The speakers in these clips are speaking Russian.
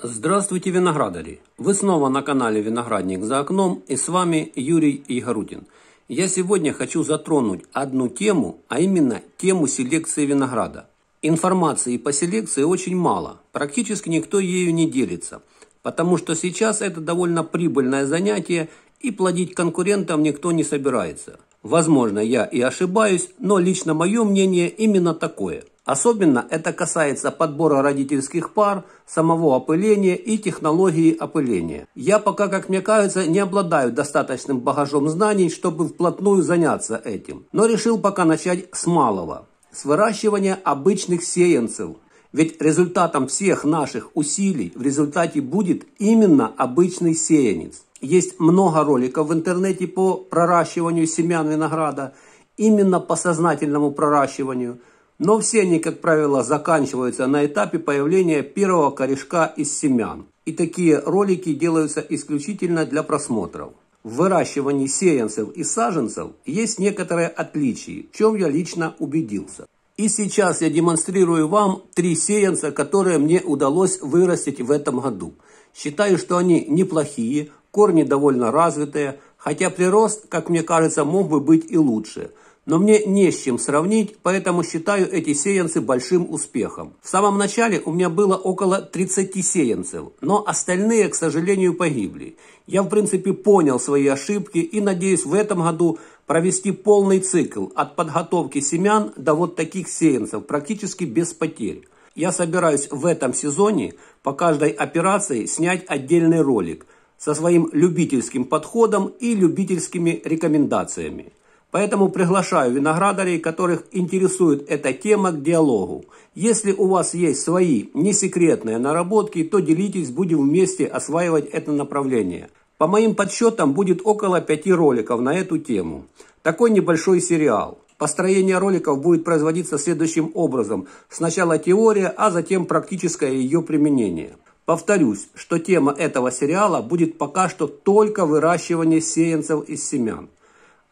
Здравствуйте, виноградари! Вы снова на канале «Виноградник за окном» и с вами Юрий Игорутин. Я сегодня хочу затронуть одну тему, а именно тему селекции винограда. Информации по селекции очень мало, практически никто ею не делится, потому что сейчас это довольно прибыльное занятие и плодить конкурентам никто не собирается. Возможно, я и ошибаюсь, но лично мое мнение именно такое. Особенно это касается подбора родительских пар, самого опыления и технологии опыления. Я пока, как мне кажется, не обладаю достаточным багажом знаний, чтобы вплотную заняться этим. Но решил пока начать с малого. С выращивания обычных сеянцев. Ведь результатом всех наших усилий в результате будет именно обычный сеянец. Есть много роликов в интернете по проращиванию семян винограда, именно по сознательному проращиванию – но все они, как правило, заканчиваются на этапе появления первого корешка из семян. И такие ролики делаются исключительно для просмотров. В выращивании сеянцев и саженцев есть некоторые отличия, в чем я лично убедился. И сейчас я демонстрирую вам три сеянца, которые мне удалось вырастить в этом году. Считаю, что они неплохие, корни довольно развитые, хотя прирост, как мне кажется, мог бы быть и лучше – но мне не с чем сравнить, поэтому считаю эти сеянцы большим успехом. В самом начале у меня было около 30 сеянцев, но остальные, к сожалению, погибли. Я, в принципе, понял свои ошибки и надеюсь в этом году провести полный цикл от подготовки семян до вот таких сеянцев, практически без потерь. Я собираюсь в этом сезоне по каждой операции снять отдельный ролик со своим любительским подходом и любительскими рекомендациями. Поэтому приглашаю виноградарей, которых интересует эта тема, к диалогу. Если у вас есть свои несекретные наработки, то делитесь, будем вместе осваивать это направление. По моим подсчетам будет около пяти роликов на эту тему. Такой небольшой сериал. Построение роликов будет производиться следующим образом. Сначала теория, а затем практическое ее применение. Повторюсь, что тема этого сериала будет пока что только выращивание сеянцев из семян.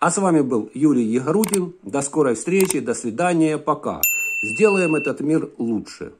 А с вами был Юрий Егорудин. До скорой встречи, до свидания, пока. Сделаем этот мир лучше.